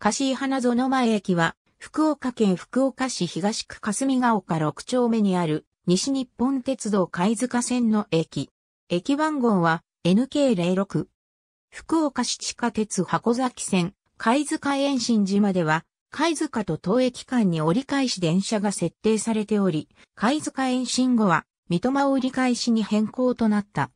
貸井花園前駅は、福岡県福岡市東区霞ヶ丘6丁目にある、西日本鉄道貝塚線の駅。駅番号は NK06。福岡市地下鉄箱崎線、貝塚延伸寺までは、貝塚と当駅間に折り返し電車が設定されており、貝塚延伸後は、三笘折り返しに変更となった。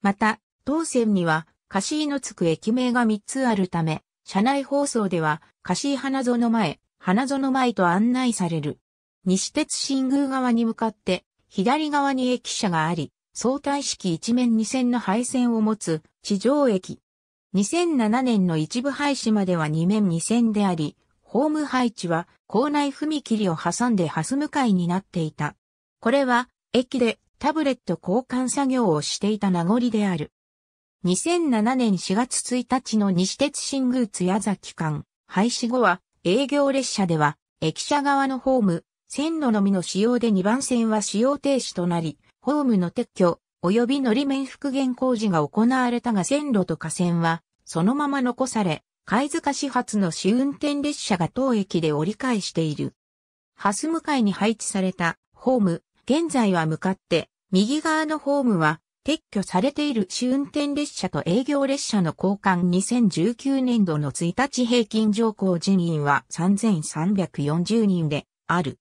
また、当線には、貸井のつく駅名が3つあるため、車内放送では、貸子花園前、花園前と案内される。西鉄新宮側に向かって、左側に駅舎があり、相対式一面二線の配線を持つ地上駅。2007年の一部廃止までは二面二線であり、ホーム配置は校内踏切を挟んでハス向かいになっていた。これは駅でタブレット交換作業をしていた名残である。2007年4月1日の西鉄新宮津矢崎間廃止後は営業列車では駅舎側のホーム、線路のみの使用で2番線は使用停止となり、ホームの撤去及び乗り面復元工事が行われたが線路と架線はそのまま残され、貝塚始発の試運転列車が当駅で折り返している。ハス向かいに配置されたホーム、現在は向かって右側のホームは撤去されている試運転列車と営業列車の交換2019年度の1日平均乗降人員は3340人である。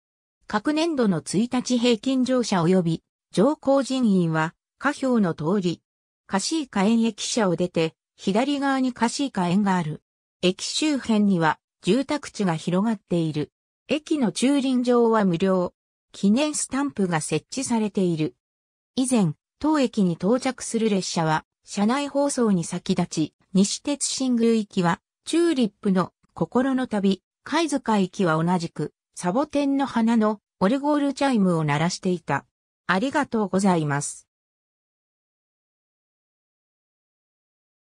各年度の1日平均乗車及び乗降人員は下表の通り、カシーカ園駅舎を出て左側にカシーカ園がある。駅周辺には住宅地が広がっている。駅の駐輪場は無料。記念スタンプが設置されている。以前、当駅に到着する列車は、車内放送に先立ち、西鉄新宮行きは、チューリップの心の旅、貝塚行きは同じく、サボテンの花のオルゴールチャイムを鳴らしていた。ありがとうございます。